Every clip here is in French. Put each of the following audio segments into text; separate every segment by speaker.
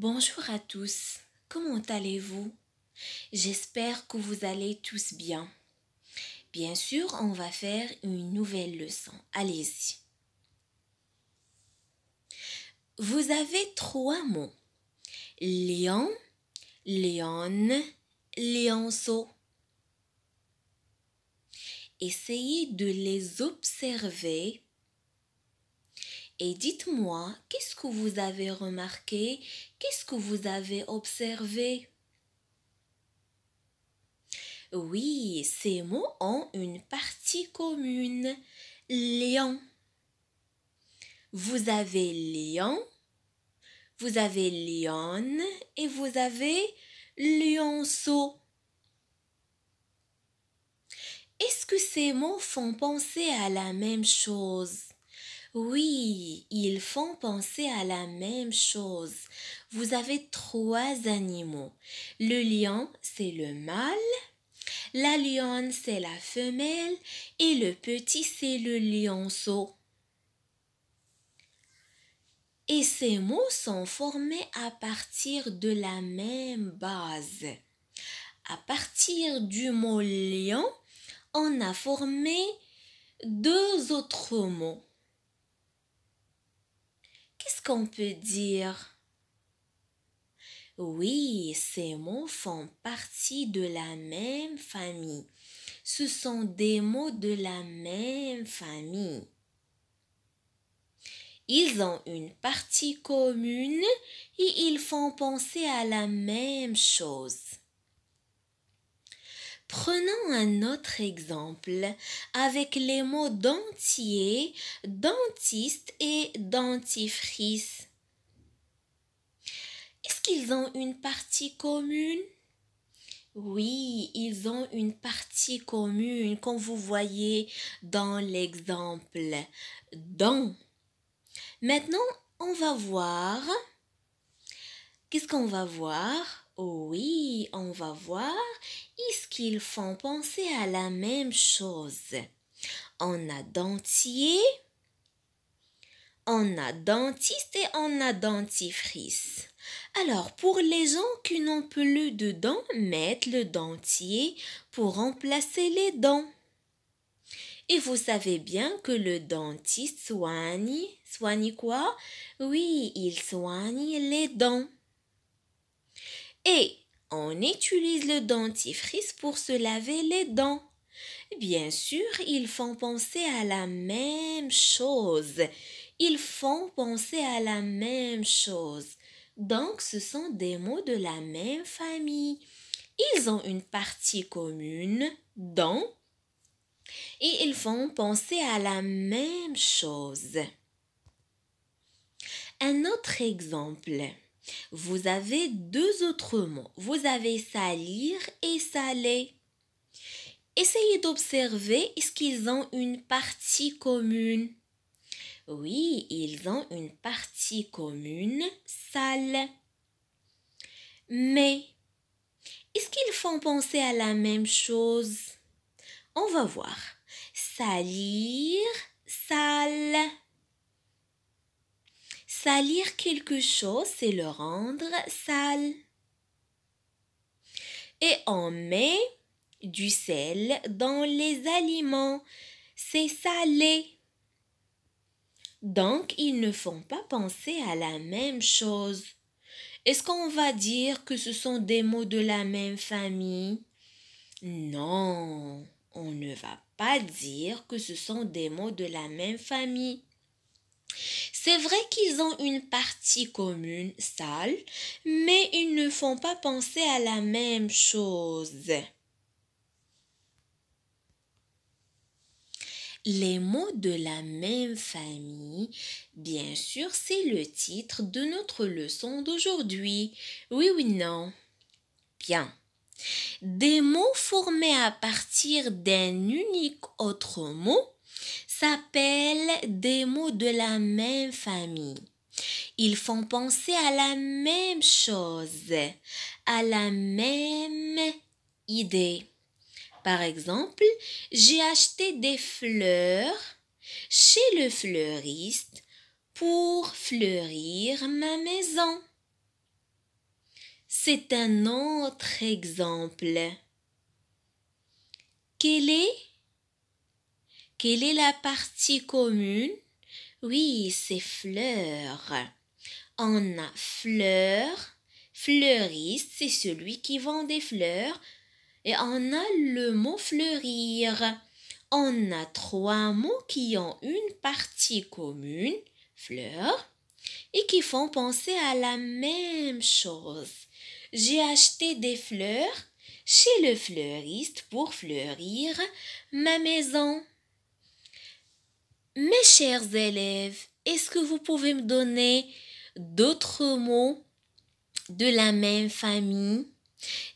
Speaker 1: Bonjour à tous, comment allez-vous J'espère que vous allez tous bien. Bien sûr, on va faire une nouvelle leçon. Allez-y. Vous avez trois mots. Léon, lionne, lionceau. Essayez de les observer et dites-moi, qu'est-ce que vous avez remarqué Qu'est-ce que vous avez observé Oui, ces mots ont une partie commune. Lion. Vous avez lion, vous avez lionne et vous avez lionceau. Est-ce que ces mots font penser à la même chose oui, ils font penser à la même chose. Vous avez trois animaux. Le lion, c'est le mâle. La lionne, c'est la femelle. Et le petit, c'est le lionceau. Et ces mots sont formés à partir de la même base. À partir du mot lion, on a formé deux autres mots qu'on peut dire Oui, ces mots font partie de la même famille. Ce sont des mots de la même famille. Ils ont une partie commune et ils font penser à la même chose. Prenons un autre exemple avec les mots dentier, dentiste et dentifrice. Est-ce qu'ils ont une partie commune Oui, ils ont une partie commune comme vous voyez dans l'exemple dent. Maintenant, on va voir. Qu'est-ce qu'on va voir oui, on va voir, est-ce qu'ils font penser à la même chose On a dentier, on a dentiste et on a dentifrice. Alors, pour les gens qui n'ont plus de dents, mettent le dentier pour remplacer les dents. Et vous savez bien que le dentiste soigne, soigne quoi Oui, il soigne les dents. Et on utilise le dentifrice pour se laver les dents. Bien sûr, ils font penser à la même chose. Ils font penser à la même chose. Donc, ce sont des mots de la même famille. Ils ont une partie commune, dents, et ils font penser à la même chose. Un autre exemple. Vous avez deux autres mots. Vous avez salir et saler. Essayez d'observer est-ce qu'ils ont une partie commune. Oui, ils ont une partie commune, sale. Mais, est-ce qu'ils font penser à la même chose On va voir. Salir, sale. Salir quelque chose, c'est le rendre sale. Et on met du sel dans les aliments. C'est salé. Donc, ils ne font pas penser à la même chose. Est-ce qu'on va dire que ce sont des mots de la même famille Non, on ne va pas dire que ce sont des mots de la même famille. C'est vrai qu'ils ont une partie commune, sale, mais ils ne font pas penser à la même chose. Les mots de la même famille, bien sûr, c'est le titre de notre leçon d'aujourd'hui. Oui, oui, non. Bien. Des mots formés à partir d'un unique autre mot s'appellent des mots de la même famille. Ils font penser à la même chose, à la même idée. Par exemple, j'ai acheté des fleurs chez le fleuriste pour fleurir ma maison. C'est un autre exemple. Quel est quelle est la partie commune Oui, c'est fleur ». On a fleur ». Fleuriste, c'est celui qui vend des fleurs. Et on a le mot fleurir. On a trois mots qui ont une partie commune, fleur », et qui font penser à la même chose. J'ai acheté des fleurs chez le fleuriste pour fleurir ma maison. Mes chers élèves, est-ce que vous pouvez me donner d'autres mots de la même famille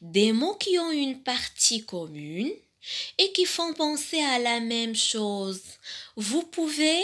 Speaker 1: Des mots qui ont une partie commune et qui font penser à la même chose. Vous pouvez